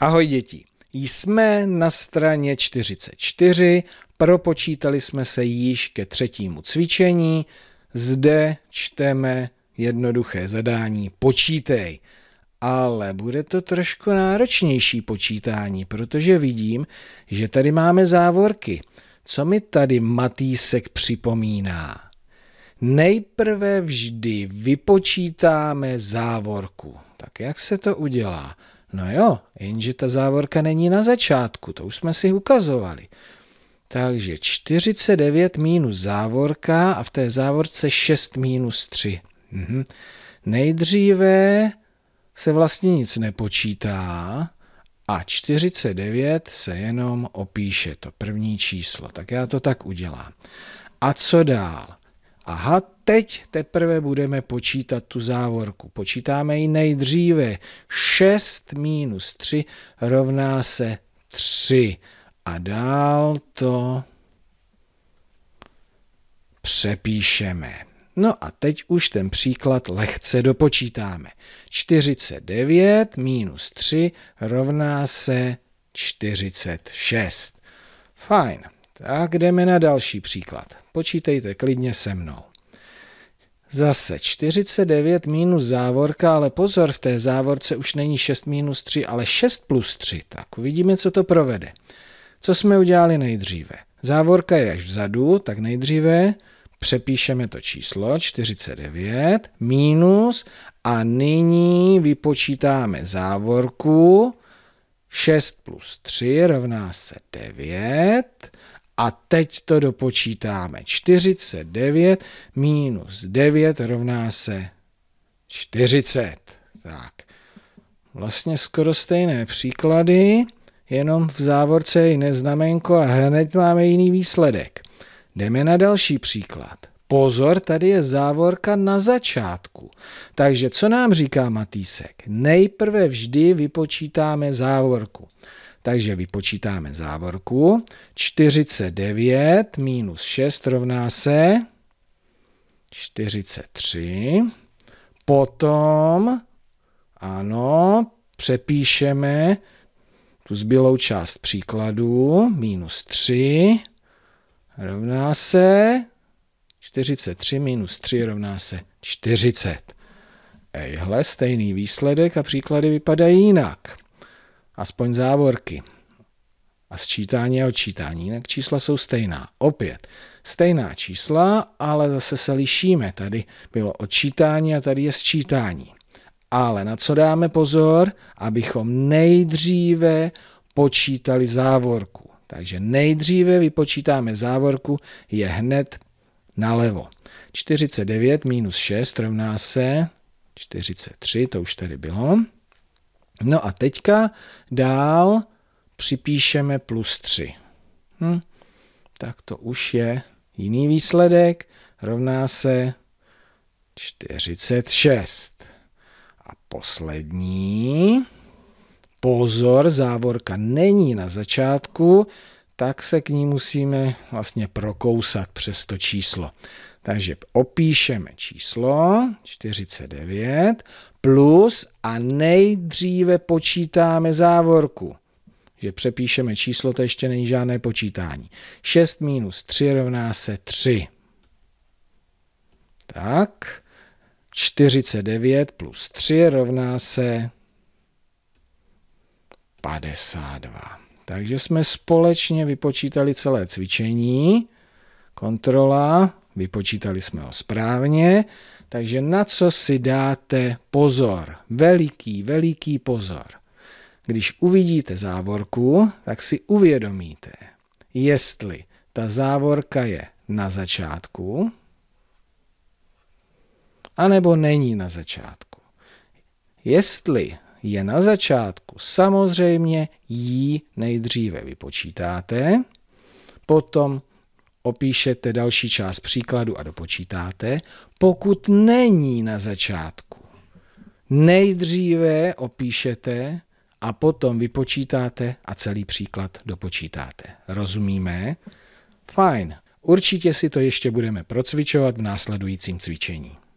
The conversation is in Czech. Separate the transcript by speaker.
Speaker 1: Ahoj děti, jsme na straně 44, propočítali jsme se již ke třetímu cvičení, zde čteme jednoduché zadání počítej. Ale bude to trošku náročnější počítání, protože vidím, že tady máme závorky. Co mi tady Matýsek připomíná? Nejprve vždy vypočítáme závorku. Tak jak se to udělá? No jo, jenže ta závorka není na začátku, to už jsme si ukazovali. Takže 49 minus závorka a v té závorce 6 minus 3. Mhm. Nejdříve se vlastně nic nepočítá a 49 se jenom opíše to první číslo. Tak já to tak udělám. A co dál? Aha, teď teprve budeme počítat tu závorku. Počítáme ji nejdříve. 6 minus 3 rovná se 3. A dál to přepíšeme. No a teď už ten příklad lehce dopočítáme. 49 minus 3 rovná se 46. Fajn. Tak jdeme na další příklad. Počítejte klidně se mnou. Zase 49 minus závorka, ale pozor, v té závorce už není 6 minus 3, ale 6 plus 3. Tak uvidíme, co to provede. Co jsme udělali nejdříve? Závorka je až vzadu, tak nejdříve přepíšeme to číslo 49 minus a nyní vypočítáme závorku 6 plus 3 rovná se 9 a teď to dopočítáme. 49 minus 9 rovná se 40. Tak. Vlastně skoro stejné příklady, jenom v závorce je jiné znamenko a hned máme jiný výsledek. Jdeme na další příklad. Pozor, tady je závorka na začátku. Takže co nám říká Matýsek? Nejprve vždy vypočítáme závorku. Takže vypočítáme závorku. 49 minus 6 rovná se 43. Potom, ano, přepíšeme tu zbylou část příkladu, minus 3 rovná se 43 minus 3 rovná se 40. Ejhle, stejný výsledek a příklady vypadají jinak aspoň závorky a sčítání a odčítání, jinak čísla jsou stejná. Opět, stejná čísla, ale zase se lišíme. Tady bylo odčítání a tady je sčítání. Ale na co dáme pozor? Abychom nejdříve počítali závorku. Takže nejdříve vypočítáme závorku, je hned nalevo. 49 minus 6 rovná se 43, to už tady bylo. No a teďka dál připíšeme plus 3. Hm? Tak to už je jiný výsledek, rovná se 46. A poslední, pozor, závorka není na začátku, tak se k ní musíme vlastně prokousat přes to číslo. Takže opíšeme číslo 49 plus a nejdříve počítáme závorku. Že přepíšeme číslo, to ještě není žádné počítání. 6 minus 3 rovná se 3. Tak, 49 plus 3 rovná se 52. Takže jsme společně vypočítali celé cvičení. Kontrola, vypočítali jsme ho správně. Takže na co si dáte pozor? Veliký, veliký pozor. Když uvidíte závorku, tak si uvědomíte, jestli ta závorka je na začátku, anebo není na začátku. Jestli je na začátku. Samozřejmě ji nejdříve vypočítáte, potom opíšete další část příkladu a dopočítáte, pokud není na začátku. Nejdříve opíšete a potom vypočítáte a celý příklad dopočítáte. Rozumíme? Fajn. Určitě si to ještě budeme procvičovat v následujícím cvičení.